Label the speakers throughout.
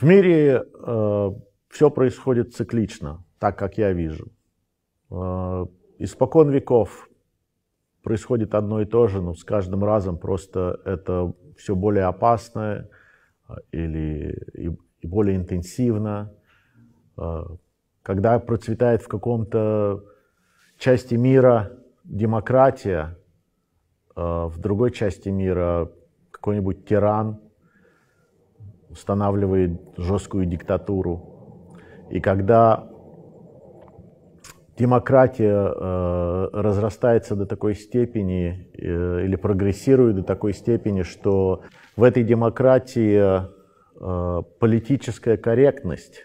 Speaker 1: В мире э, все происходит циклично, так как я вижу. Э, испокон веков происходит одно и то же, но с каждым разом просто это все более опасно э, или и, и более интенсивно. Э, когда процветает в каком-то части мира демократия, э, в другой части мира какой-нибудь тиран – устанавливает жесткую диктатуру. И когда демократия э, разрастается до такой степени э, или прогрессирует до такой степени, что в этой демократии э, политическая корректность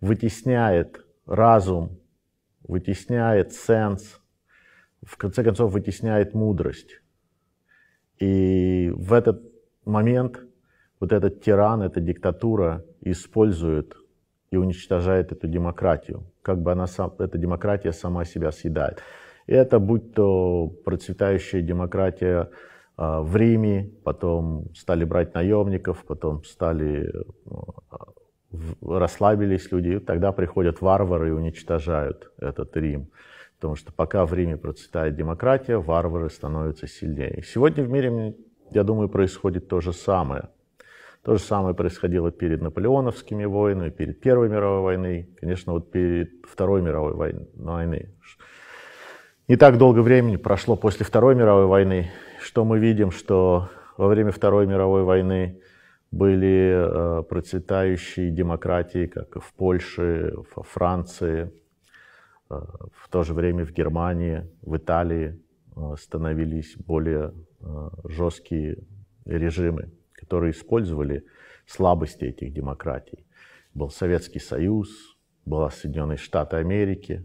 Speaker 1: вытесняет разум, вытесняет сенс, в конце концов вытесняет мудрость. И в этот момент вот этот тиран, эта диктатура использует и уничтожает эту демократию. Как бы она сам, эта демократия сама себя съедает. И это будь то процветающая демократия э, в Риме, потом стали брать наемников, потом стали э, расслабились люди, и тогда приходят варвары и уничтожают этот Рим. Потому что пока в Риме процветает демократия, варвары становятся сильнее. Сегодня в мире, я думаю, происходит то же самое – то же самое происходило перед наполеоновскими войнами, перед Первой мировой войной, конечно, вот перед Второй мировой войной. Не так долго времени прошло после Второй мировой войны, что мы видим, что во время Второй мировой войны были э, процветающие демократии, как в Польше, в Франции, э, в то же время в Германии, в Италии э, становились более жесткие режимы которые использовали слабости этих демократий. Был Советский Союз, была Соединенные Штаты Америки,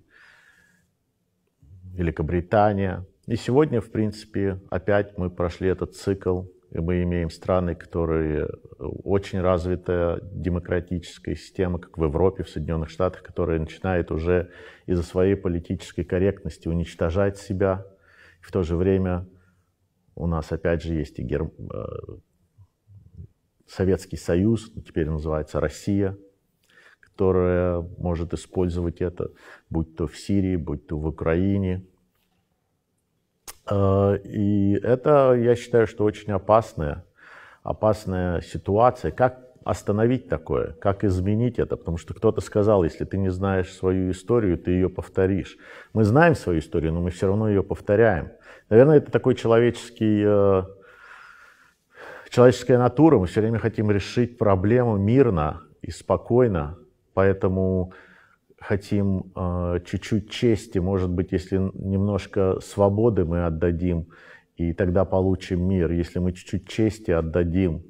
Speaker 1: Великобритания. И сегодня, в принципе, опять мы прошли этот цикл, и мы имеем страны, которые э, очень развитая демократическая система, как в Европе, в Соединенных Штатах, которая начинает уже из-за своей политической корректности уничтожать себя. И в то же время у нас опять же есть и Гер... Э, Советский Союз, ну, теперь называется Россия, которая может использовать это, будь то в Сирии, будь то в Украине. А, и это, я считаю, что очень опасная, опасная ситуация. Как остановить такое? Как изменить это? Потому что кто-то сказал, если ты не знаешь свою историю, ты ее повторишь. Мы знаем свою историю, но мы все равно ее повторяем. Наверное, это такой человеческий э, человеческая натура, мы все время хотим решить проблему мирно и спокойно, поэтому хотим э, чуть-чуть чести, может быть, если немножко свободы мы отдадим, и тогда получим мир. Если мы чуть-чуть чести отдадим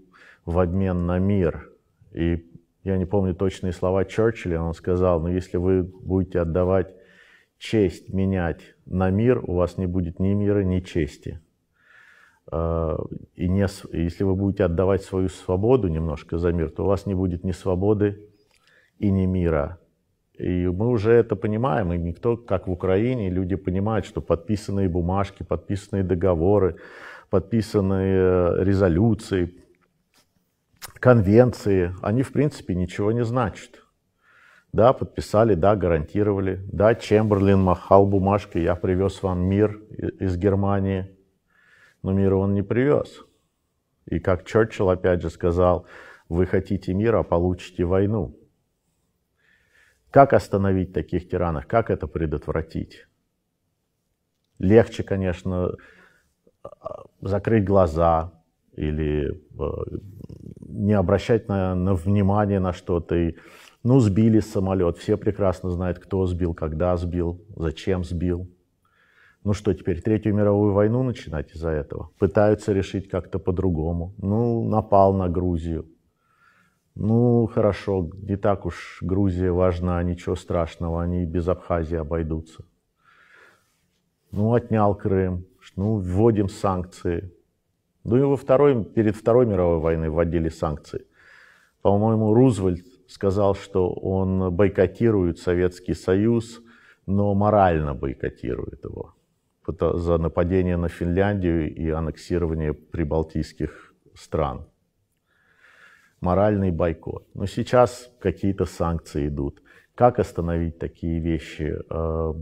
Speaker 1: в обмен на мир, и я не помню точные слова Черчилля, он сказал, но ну, если вы будете отдавать честь менять на мир, у вас не будет ни мира, ни чести. Э, и не, если вы будете отдавать свою свободу немножко за мир, то у вас не будет ни свободы и ни мира. И мы уже это понимаем, и никто, как в Украине, люди понимают, что подписанные бумажки, подписанные договоры, подписанные э, резолюции, конвенции, они в принципе ничего не значат. Да, подписали, да, гарантировали. Да, Чемберлин махал бумажкой, я привез вам мир из Германии – но мира он не привез. И как Черчилль опять же сказал, вы хотите мира, а получите войну. Как остановить таких тиранов? Как это предотвратить? Легче, конечно, закрыть глаза или э, не обращать на, на внимание на что-то. И, ну, сбили самолет. Все прекрасно знают, кто сбил, когда сбил, зачем сбил. Ну что теперь, Третью мировую войну начинать из-за этого? Пытаются решить как-то по-другому. Ну, напал на Грузию. Ну, хорошо, не так уж Грузия важна, ничего страшного, они без Абхазии обойдутся. Ну, отнял Крым, ну, вводим санкции. Ну и во второй, перед Второй мировой войной вводили санкции. По-моему, Рузвельт сказал, что он бойкотирует Советский Союз, но морально бойкотирует его за нападение на Финляндию и аннексирование прибалтийских стран. Моральный бойкот. Но сейчас какие-то санкции идут. Как остановить такие вещи? Э,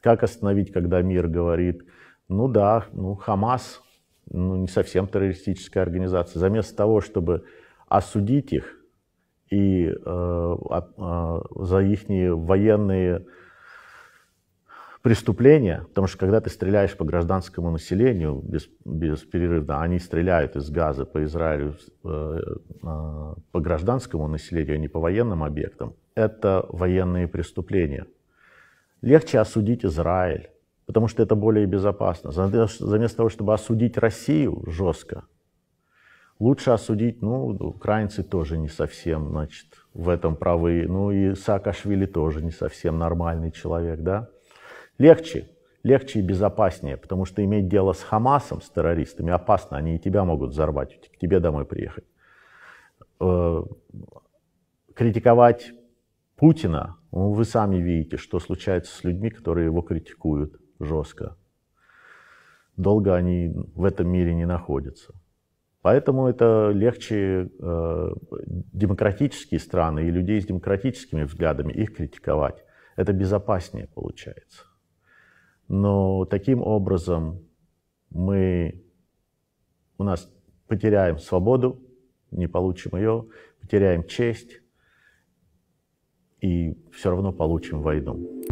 Speaker 1: как остановить, когда мир говорит, ну да, ну Хамас, ну не совсем террористическая организация. Заместо того, чтобы осудить их и э, э, за их военные преступления, потому что когда ты стреляешь по гражданскому населению без, без перерыва, они стреляют из газа по Израилю э, а, по гражданскому населению, а не по военным объектам, это военные преступления. Легче осудить Израиль, потому что это более безопасно. Заместо того, чтобы осудить Россию жестко, лучше осудить, ну, украинцы тоже не совсем, значит, в этом правы, ну и Саакашвили тоже не совсем нормальный человек, да, легче, легче и безопаснее, потому что иметь дело с Хамасом, с террористами, опасно, они и тебя могут взорвать, к тебе домой приехать. Э, критиковать Путина, ну, вы сами видите, что случается с людьми, которые его критикуют жестко. Долго они в этом мире не находятся. Поэтому это легче э, демократические страны и людей с демократическими взглядами их критиковать. Это безопаснее получается. Но таким образом мы, у нас потеряем свободу, не получим ее, потеряем честь и все равно получим войну.